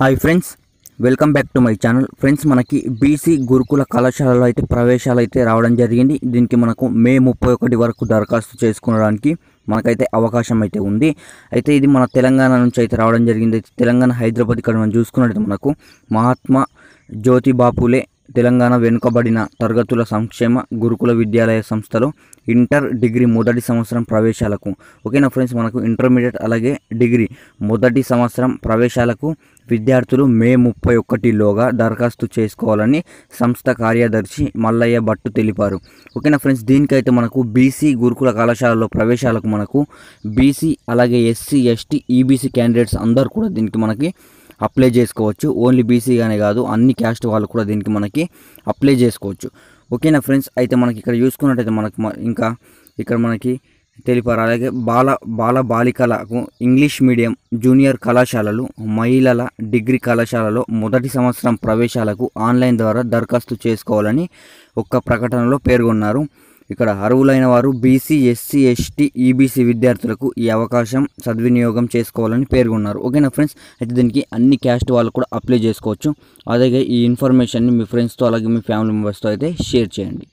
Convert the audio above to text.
hi friends welcome back to my channel friends మనకి BC గురుకుల కళాశాలలో అయితే ప్రవేశాలు అయితే రావడం జరిగింది దీనికి మనకు మే ముప్పై ఒకటి వరకు దరఖాస్తు చేసుకోవడానికి మనకైతే అవకాశం అయితే ఉంది అయితే ఇది మన తెలంగాణ నుంచి అయితే రావడం జరిగింది తెలంగాణ హైదరాబాద్ ఇక్కడ మనం చూసుకున్నట్టు మనకు మహాత్మా జ్యోతిబాపులే తెలంగాణ వెనుకబడిన తరగతుల సంక్షేమ గురుకుల విద్యాలయ సంస్థలో ఇంటర్ డిగ్రీ మొదటి సంవత్సరం ప్రవేశాలకు ఓకేనా ఫ్రెండ్స్ మనకు ఇంటర్మీడియట్ అలాగే డిగ్రీ మొదటి సంవత్సరం ప్రవేశాలకు విద్యార్థులు మే ముప్పై ఒకటిలోగా దరఖాస్తు చేసుకోవాలని సంస్థ కార్యదర్శి మల్లయ్య భట్టు తెలిపారు ఓకేనా ఫ్రెండ్స్ దీనికైతే మనకు బీసీ గురుకుల కళాశాలలో ప్రవేశాలకు మనకు బీసీ అలాగే ఎస్సీ ఎస్టీ ఈబీసీ క్యాండిడేట్స్ అందరు కూడా దీనికి మనకి అప్లై చేసుకోవచ్చు ఓన్లీ బీసీగానే కాదు అన్ని క్యాస్ట్ వాళ్ళు కూడా దీనికి మనకి అప్లై చేసుకోవచ్చు ఓకేనా ఫ్రెండ్స్ అయితే మనకి ఇక్కడ చూసుకున్నట్టయితే మనకు ఇంకా ఇక్కడ మనకి తెలిపారు అలాగే బాల బాల బాలికలకు ఇంగ్లీష్ మీడియం జూనియర్ కళాశాలలు మహిళల డిగ్రీ కళాశాలలో మొదటి సంవత్సరం ప్రవేశాలకు ఆన్లైన్ ద్వారా దరఖాస్తు చేసుకోవాలని ఒక్క ప్రకటనలో పేర్కొన్నారు ఇక్కడ అర్హులైన వారు బీసీ ఎస్సీ ఎస్టీ ఈబీసీ విద్యార్థులకు ఈ అవకాశం సద్వినియోగం చేసుకోవాలని పేర్కొన్నారు ఓకేనా ఫ్రెండ్స్ అయితే దీనికి అన్ని క్యాస్ట్ వాళ్ళు కూడా అప్లై చేసుకోవచ్చు అలాగే ఈ ఇన్ఫర్మేషన్ని మీ ఫ్రెండ్స్తో అలాగే మీ ఫ్యామిలీ మెంబర్స్తో అయితే షేర్ చేయండి